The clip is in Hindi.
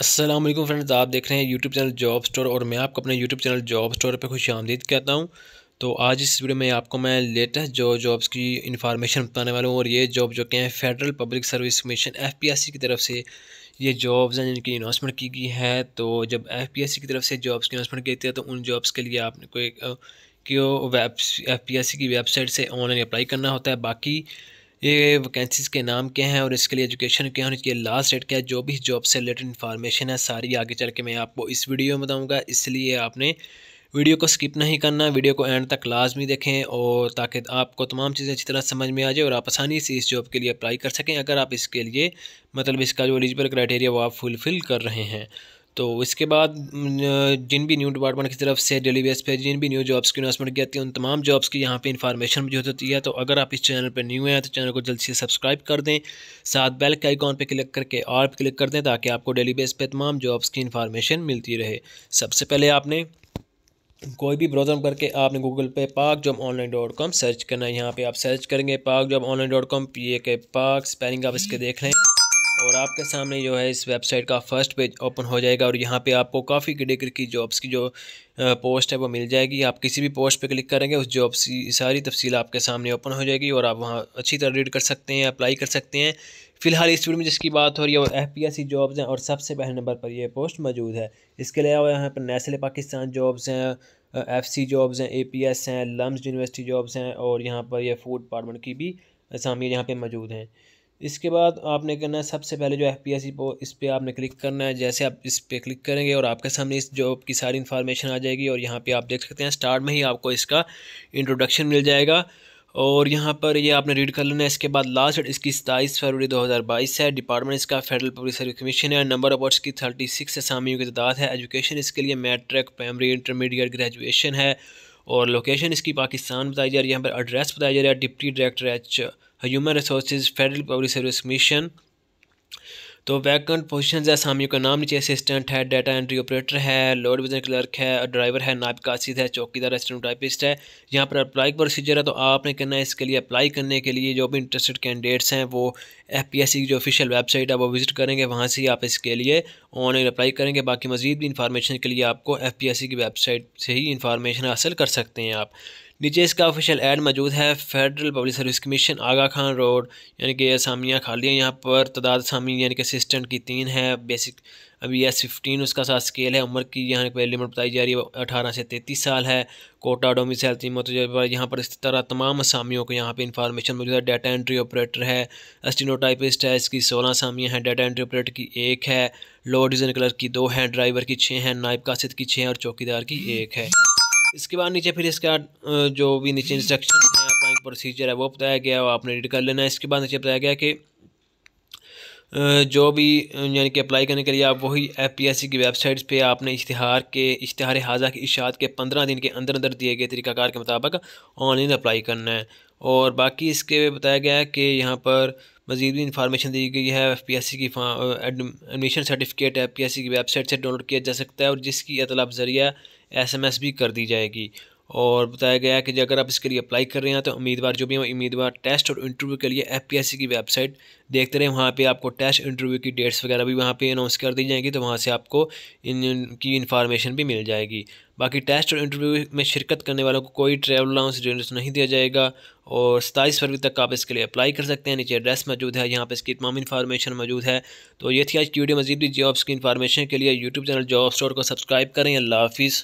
असलम फ्रेंड्स आप देख रहे हैं यूट्यूब चैनल जॉब स्टोर और मैं आपको अपने यूट्यूब चैनल जॉब स्टोर पर खुश आमदीद कहता हूँ तो आज इस वीडियो में आपको मैं लेटेस्ट जो जॉब्स की इन्फॉर्मेशन बताने वाला हूँ और ये जॉब जो के हैं Federal Public Service Commission F P S C की तरफ से ये जॉब्स हैं जिनकी अनाउंसमेंट की गई है तो जब एफ पी एस सी की तरफ से जॉब्स की अनाउंसमेंट की गई है तो उन जॉब्स के लिए आपने को एक web F P S C की वेबसाइट से ऑनलाइन अप्लाई करना होता है बाकी ये वैकेंसीज़ के नाम क्या हैं और इसके लिए एजुकेशन क्या है और इसके लास्ट डेट क्या है जो भी जॉब से रिलेटेड इन्फॉर्मेशन है सारी आगे चल के मैं आपको इस वीडियो में बताऊँगा इसलिए आपने वीडियो को स्किप नहीं करना वीडियो को एंड तक लाजमी देखें और ताकि आपको तमाम चीज़ें अच्छी तरह समझ में आ जाए और आप आसानी से इस जॉब के लिए अप्लाई कर सकें अगर आप इसके लिए मतलब इसका जो एलिजिबल क्राइटेरिया वो आप फुलफ़िल कर रहे हैं तो इसके बाद जिन भी न्यू डिपार्टमेंट की तरफ से डेली बेस पे जिन भी न्यू जॉब्स की अनाउंसमेंट की जाती है उन तमाम जॉब्स की यहाँ पे इन्फॉर्मेशन मौजूद होती है तो अगर आप इस चैनल पर न्यू हैं तो चैनल को जल्दी से सब्सक्राइब कर दें साथ बेल के आइकॉन पर क्लिक करके और क्लिक कर दें ताकि आपको डेली बेस पर तमाम जॉब्स की इन्फॉर्मेशन मिलती रहे सबसे पहले आपने कोई भी ब्राउज़र करके आपने गूगल पे Pak job online dot com search करना है यहाँ पे आप सर्च करेंगे Pak job online dot com P A K Pak spelling आप इसके देख लें और आपके सामने जो है इस वेबसाइट का फर्स्ट पेज ओपन हो जाएगा और यहाँ पे आपको काफ़ी कैटेगरी की जॉब्स की जो पोस्ट है वो मिल जाएगी आप किसी भी पोस्ट पे क्लिक करेंगे उस जॉब की सारी तफसील आपके सामने ओपन हो जाएगी और आप वहाँ अच्छी तरह रीड कर सकते हैं अप्लाई कर सकते हैं फिलहाल इस वीडियो में जिसकी बात हो रही है वो F P S C jobs हैं और सबसे पहले नंबर पर ये पोस्ट मौजूद है इसके अलावा यहाँ पर नेस्ले पाकिस्तान जॉब्स हैं एफ सी जॉब्स हैं ए पी एस हैं लम्स यूनिवर्सिटी जॉब्स हैं और यहाँ पर यह फूड डिपार्टमेंट की भी असामी यहाँ पर मौजूद हैं इसके बाद आपने करना है सबसे पहले जो एफ पी एस इस पर आपने क्लिक करना है जैसे आप इस पर क्लिक करेंगे और आपके सामने इस जॉब की सारी इन्फॉर्मेशन आ जाएगी और यहाँ पे आप देख सकते हैं स्टार्ट में ही आपको इसका इंट्रोडक्शन मिल जाएगा और यहाँ पर ये यह आपने रीड कर लेना है इसके बाद लास्ट डेट इसकी सताईस फरवरी 2022 है डिपार्टमेंट इसका फेडरल पब्लिक सर्विस कमीशन है नंबर ऑफ वर्ड्स की 36 सिक्स असामियों की तादाद है एजुकेशन इसके लिए मैट्रिक प्राइमरी इंटरमीडिएट ग्रेजुएशन है और लोकेशन इसकी पाकिस्तान बताई जा रही है यहाँ पर एड्रेस बताया जा रहा है deputy director H human resource Federal Public Service Commission तो वैकेंट पोजीशंस है सामियों का नाम नीचे असिस्टेंट है डाटा एंट्री ऑपरेटर है लोड विजन क्लर्क है ड्राइवर है नायब कासिद है चौकीदार असिस्टेंट टाइपिस्ट है यहाँ पर अप्लाई प्रोसीजर है तो आपने करना है इसके लिए अप्लाई करने के लिए जो भी इंटरेस्टेड कैंडिडेट्स हैं वो एफ पी एस सी की जो ऑफिशियल वेबसाइट है वो विजिट करेंगे वहाँ से ही आप इसके लिए ऑनलाइन अप्लाई करेंगे बाकी मजीद भी इंफॉर्मेशन के लिए आपको एफ पी एस सी की वेबसाइट से ही इंफॉर्मेशन हासिल कर सकते हैं आप नीचे इसका ऑफिशियल एड मौजूद है Federal Public Service Commission Aga Khan road यानी कि असामियाँ खाली हैं यहाँ पर तादाद असामी यानी कि असिस्टेंट की तीन है बेसिक अभी एस फिफ्टीन उसका साथ स्केल है उम्र की यहाँ पर लिमिट बताई जा रही है अठारह से तैंतीस साल है कोटा डोमिसल तीन यहाँ पर इस तरह तमाम असामियों को यहाँ पर इंफॉर्मेशन मौजूद है डाटा एंट्री ऑपरेटर है अस्टिनोटाइपिस्ट है इसकी सोलह असामियाँ हैं डाटा एंट्री ऑपरेटर की एक है लो डिजन कलर की दो हैं ड्राइवर की छः हैं नायब कासिद की छः और चौकीदार की एक है इसके बाद नीचे फिर इसका जो भी नीचे इंस्ट्रक्शन है अपना प्रोसीजर है वो बताया गया और आपने रीड कर लेना है इसके बाद नीचे बताया गया कि जो भी यानी कि अप्लाई करने के लिए आप वही एफ पी एस सी की वेबसाइट्स पे आपने इश्तहार के इश्तहार हाजा की इशात के पंद्रह दिन के अंदर अंदर दिए गए तरीक़ाकार के मुताबिक ऑनलाइन अप्लाई करना है और बाकी इसके बताया गया है कि यहाँ पर मजीद भी इंफॉर्मेशन दी गई है एफ पी एस सी की admission certificate F P S C की वेबसाइट से डाउनलोड किया जा सकता है और जिसकी अतलाफ ज़रिया एसएमएस भी कर दी जाएगी और बताया गया कि अगर आप इसके लिए अप्लाई कर रहे हैं तो उम्मीदवार जो भी हैं उम्मीदवार टेस्ट और इंटरव्यू के लिए एफ की वेबसाइट देखते रहे वहाँ पे आपको टेस्ट इंटरव्यू की डेट्स वगैरह भी वहाँ पे अनाउंस कर दी जाएंगी तो वहाँ से आपको इनकी इन्फॉर्मेशन भी मिल जाएगी बाकी टेस्ट और इंटरव्यू में शिरकत करने वालों को कोई ट्रैवल अलाउंस डिटेल्स नहीं दिया जाएगा और सताईस फरवरी तक आप इसके लिए अप्लाई कर सकते हैं नीचे एड्रेस मौजूद है यहाँ पर इसकी तमाम इन्फॉर्मेशन मौजूद है तो ये थी आज की वीडियो मजीदी भी जॉब्स की इन्फॉर्मेशन के लिए यूट्यूब चैनल जॉब स्टोर को सब्सक्राइब करें अल्लाह हाफिज़